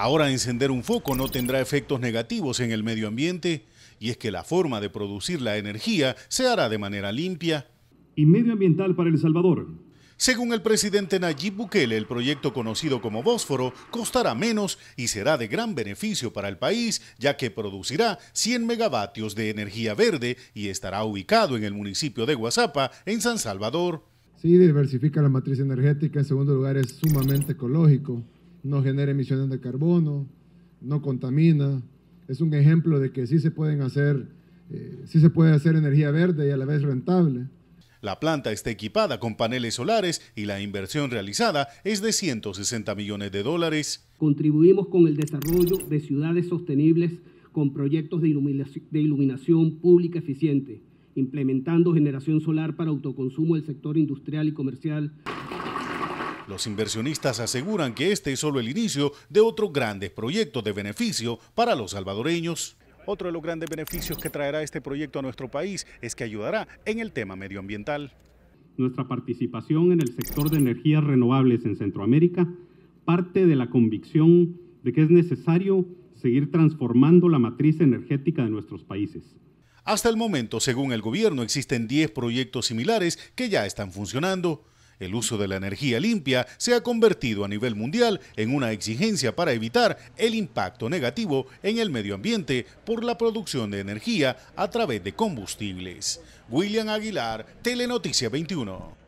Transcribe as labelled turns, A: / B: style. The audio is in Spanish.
A: Ahora encender un foco no tendrá efectos negativos en el medio ambiente, y es que la forma de producir la energía se hará de manera limpia
B: y medioambiental para El Salvador.
A: Según el presidente Nayib Bukele, el proyecto conocido como Bósforo costará menos y será de gran beneficio para el país, ya que producirá 100 megavatios de energía verde y estará ubicado en el municipio de Guazapa, en San Salvador.
C: Sí, diversifica la matriz energética, en segundo lugar es sumamente ecológico, no genera emisiones de carbono, no contamina. Es un ejemplo de que sí se pueden hacer, eh, se puede hacer energía verde y a la vez rentable.
A: La planta está equipada con paneles solares y la inversión realizada es de 160 millones de dólares.
B: Contribuimos con el desarrollo de ciudades sostenibles con proyectos de de iluminación pública eficiente, implementando generación solar para autoconsumo del sector industrial y comercial.
A: Los inversionistas aseguran que este es solo el inicio de otro grandes proyectos de beneficio para los salvadoreños. Otro de los grandes beneficios que traerá este proyecto a nuestro país es que ayudará en el tema medioambiental. Nuestra participación en el sector de energías renovables en Centroamérica parte de la convicción de que es necesario seguir transformando la matriz energética de nuestros países. Hasta el momento, según el gobierno, existen 10 proyectos similares que ya están funcionando. El uso de la energía limpia se ha convertido a nivel mundial en una exigencia para evitar el impacto negativo en el medio ambiente por la producción de energía a través de combustibles. William Aguilar, Telenoticia 21.